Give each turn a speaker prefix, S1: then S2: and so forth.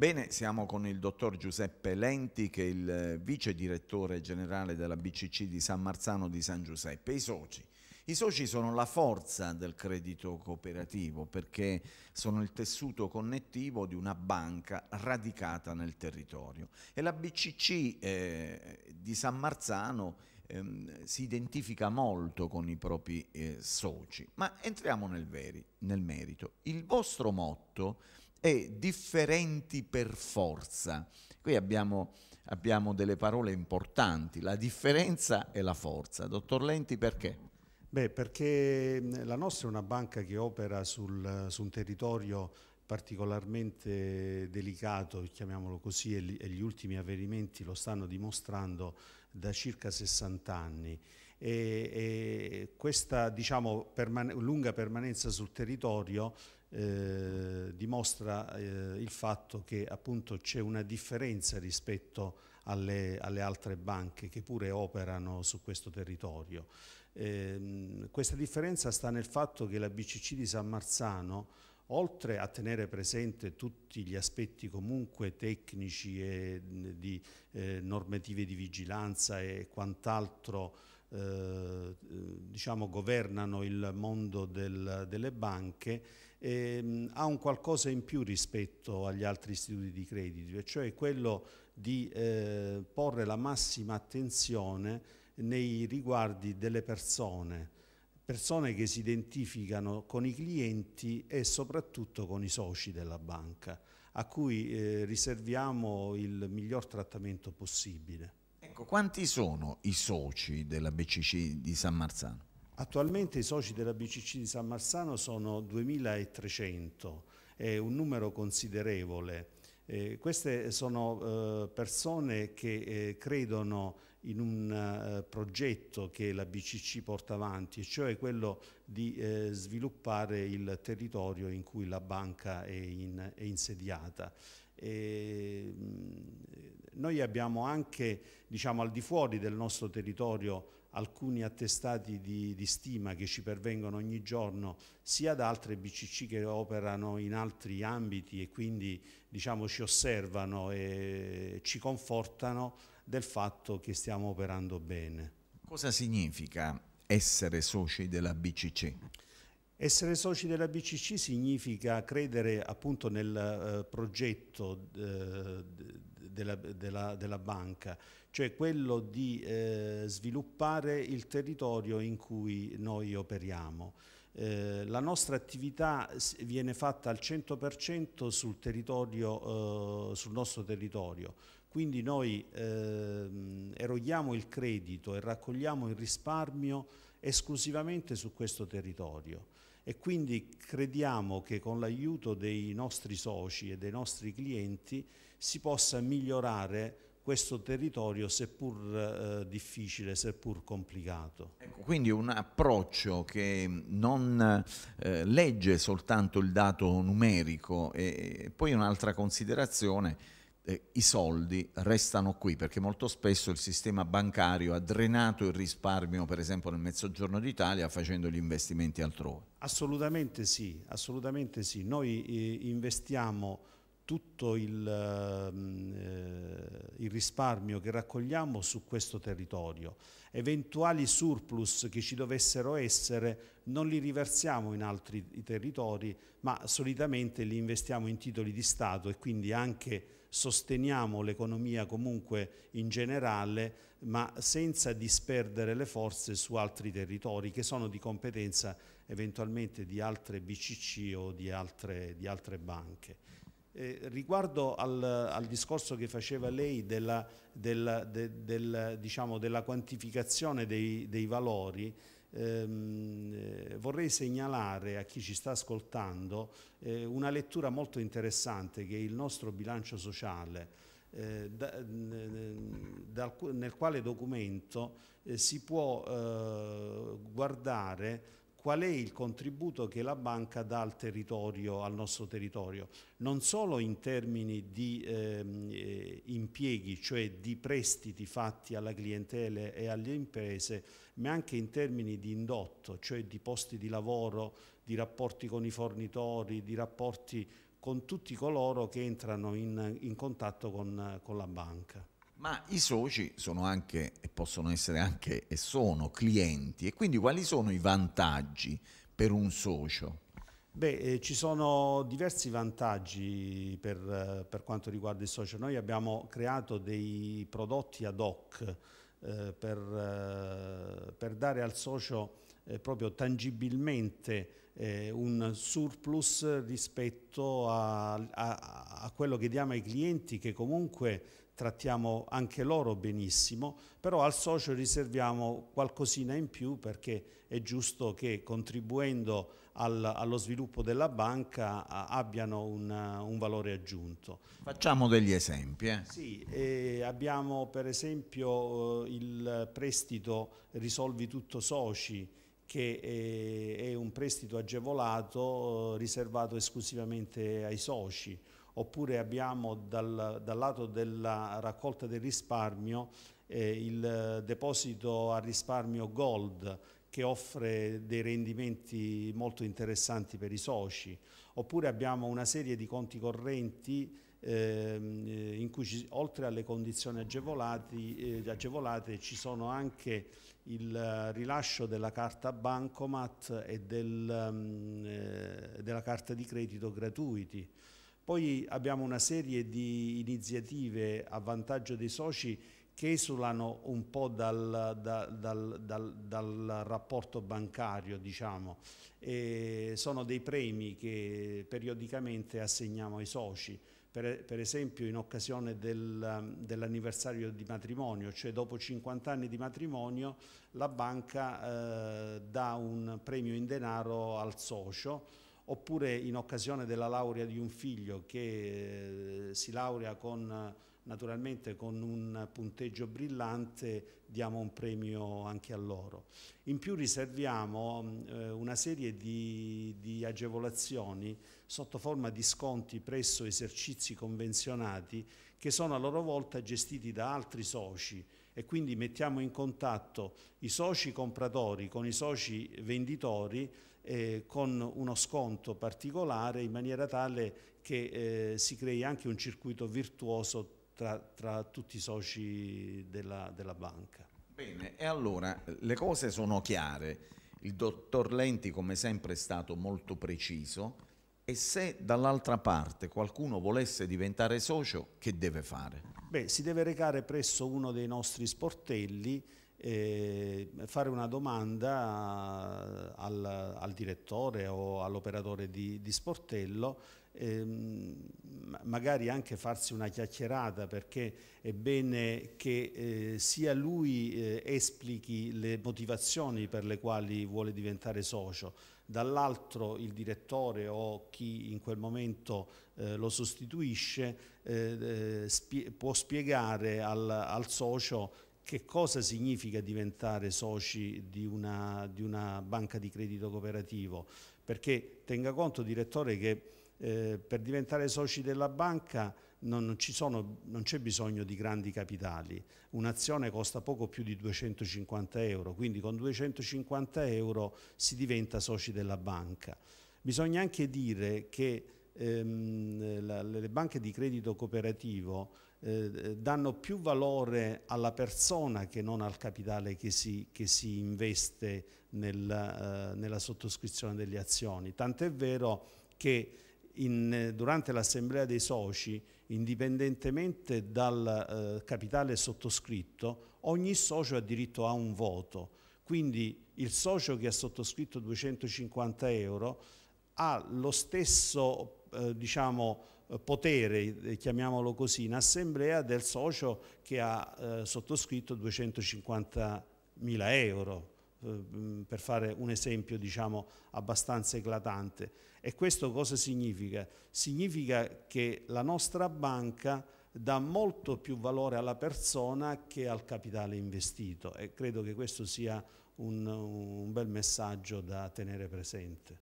S1: Bene, siamo con il dottor Giuseppe Lenti, che è il eh, vice direttore generale della BCC di San Marzano di San Giuseppe. I soci. I soci sono la forza del credito cooperativo perché sono il tessuto connettivo di una banca radicata nel territorio e la BCC eh, di San Marzano ehm, si identifica molto con i propri eh, soci. Ma entriamo nel, veri, nel merito. Il vostro motto e differenti per forza. Qui abbiamo, abbiamo delle parole importanti, la differenza e la forza. Dottor Lenti, perché? Beh, perché
S2: la nostra è una banca che opera sul, su un territorio particolarmente delicato, chiamiamolo così, e gli ultimi avvenimenti lo stanno dimostrando da circa 60 anni e, e questa diciamo, permane lunga permanenza sul territorio eh, dimostra eh, il fatto che appunto c'è una differenza rispetto alle, alle, altre banche che pure operano su questo territorio. Eh, questa differenza sta nel fatto che la BCC di San Marzano oltre a tenere presente tutti gli aspetti comunque tecnici e di eh, normative di vigilanza e quant'altro eh, diciamo, governano il mondo del, delle banche eh, ha un qualcosa in più rispetto agli altri istituti di credito, e cioè quello di eh, porre la massima attenzione nei riguardi delle persone, persone che si identificano con i clienti e soprattutto con i soci della banca, a cui eh, riserviamo il miglior trattamento possibile.
S1: Ecco, quanti sono i soci della BCC di San Marzano?
S2: Attualmente i soci della BCC di San Marzano sono 2.300, è un numero considerevole. Eh, queste sono eh, persone che eh, credono in un eh, progetto che la BCC porta avanti, cioè quello di eh, sviluppare il territorio in cui la banca è, in, è insediata. E, mm, noi abbiamo anche, diciamo, al di fuori del nostro territorio alcuni attestati di, di, stima che ci pervengono ogni giorno sia da altre BCC che operano in altri ambiti e quindi diciamo, ci osservano e ci confortano del fatto che stiamo operando bene.
S1: Cosa significa essere soci della BCC?
S2: Essere soci della BCC significa credere appunto nel eh, progetto eh, della, della, della, banca, cioè quello di eh, sviluppare il territorio in cui noi operiamo. Eh, la nostra attività viene fatta al 100% sul, territorio, eh, sul nostro territorio, quindi noi ehm, eroghiamo il credito e raccogliamo il risparmio esclusivamente su questo territorio e quindi crediamo che con l'aiuto dei nostri soci e dei nostri clienti si possa migliorare questo territorio seppur eh, difficile, seppur complicato.
S1: Ecco, quindi un approccio che non eh, legge soltanto il dato numerico e poi un'altra considerazione eh, i soldi restano qui, perché molto spesso il sistema bancario ha drenato il risparmio, per esempio nel Mezzogiorno d'Italia, facendo gli investimenti altrove.
S2: Assolutamente sì, assolutamente sì. Noi eh, investiamo tutto il, ehm, eh, il, risparmio che raccogliamo su questo territorio. Eventuali surplus che ci dovessero essere non li riversiamo in altri territori, ma solitamente li investiamo in titoli di Stato e quindi anche sosteniamo l'economia comunque in generale, ma senza disperdere le forze su altri territori che sono di competenza eventualmente di altre BCC o di altre, di altre banche. Eh, riguardo al, al, discorso che faceva lei della, della, de, del, diciamo, della quantificazione dei, dei valori, ehm, eh, vorrei segnalare a chi ci sta ascoltando eh, una lettura molto interessante che è il nostro bilancio sociale. Eh, da, da, nel quale documento eh, si può eh, guardare qual è il contributo che la banca dà al territorio, al nostro territorio, non solo in termini di ehm, eh, impieghi, cioè di prestiti fatti alla clientela e alle imprese, ma anche in termini di indotto, cioè di posti di lavoro, di rapporti con i fornitori, di rapporti con tutti coloro che entrano in, in contatto con, con la banca
S1: ma i soci sono anche e possono essere anche e sono clienti e quindi quali sono i vantaggi per un socio?
S2: Beh, eh, ci sono diversi vantaggi per, eh, per, quanto riguarda il socio. Noi abbiamo creato dei prodotti ad hoc eh, per, eh, per, dare al socio eh, proprio tangibilmente un surplus rispetto a, a, a quello che diamo ai clienti che comunque trattiamo anche loro benissimo, però al socio riserviamo qualcosina in più perché è giusto che contribuendo al, allo sviluppo della banca a, abbiano una, un valore
S1: aggiunto. Facciamo degli esempi. Eh.
S2: Sì, abbiamo per esempio eh, il prestito Risolvi tutto soci, che eh, è un prestito agevolato eh, riservato esclusivamente ai soci oppure abbiamo dal, dal lato della raccolta del risparmio eh, il deposito a risparmio gold che offre dei rendimenti molto interessanti per i soci, oppure abbiamo una serie di conti correnti ehm, eh, in cui ci, oltre alle condizioni agevolate, eh, agevolate ci sono anche il rilascio della carta bancomat e del, ehm, eh, della carta di credito gratuiti. Poi abbiamo una serie di iniziative a vantaggio dei soci che esulano un po' dal, dal, dal, dal rapporto bancario, diciamo. sono dei premi che periodicamente assegniamo ai soci. Per, per esempio in occasione del, dell'anniversario di matrimonio, cioè dopo 50 anni di matrimonio la banca eh, dà un premio in denaro al socio oppure in occasione della laurea di un figlio che eh, si laurea con, naturalmente con un punteggio brillante, diamo un premio anche a loro. In più riserviamo mm, eh, una serie di, di agevolazioni sotto forma di sconti presso esercizi convenzionati che sono a loro volta gestiti da altri soci e quindi mettiamo in contatto i soci compratori con i soci venditori eh, con uno sconto particolare in maniera tale che eh, si crei anche un circuito virtuoso tra, tra tutti i soci della, della banca.
S1: Bene, e allora le cose sono chiare. Il dottor Lenti come sempre è stato molto preciso e se dall'altra parte qualcuno volesse diventare socio, che deve fare?
S2: Beh, si deve recare presso uno dei nostri sportelli fare una domanda al, al direttore o all'operatore di, di, sportello, ehm, magari anche farsi una chiacchierata perché è bene che eh, sia lui eh, esplichi le motivazioni per le quali vuole diventare socio, dall'altro il direttore o chi in quel momento eh, lo sostituisce eh, eh, spie può spiegare al, al socio che cosa significa diventare soci di una, di una banca di credito cooperativo, perché tenga conto, direttore, che eh, per diventare soci della banca non, c'è bisogno di grandi capitali, un'azione costa poco più di 250 euro, quindi con 250 euro si diventa soci della banca. Bisogna anche dire che ehm, la, le banche di credito cooperativo eh, danno più valore alla persona che non al capitale che si, che si investe nella, eh, nella sottoscrizione delle azioni. Tant'è vero che in, durante l'assemblea dei soci, indipendentemente dal eh, capitale sottoscritto, ogni socio ha diritto a un voto. Quindi il socio che ha sottoscritto 250 euro ha lo stesso eh, diciamo, eh, potere, eh, chiamiamolo così, in assemblea del socio che ha eh, sottoscritto 250.000 euro, eh, mm, per fare un esempio diciamo abbastanza eclatante. E questo cosa significa? Significa che la nostra banca dà molto più valore alla persona che al capitale investito e credo che questo sia un, un bel messaggio da tenere presente.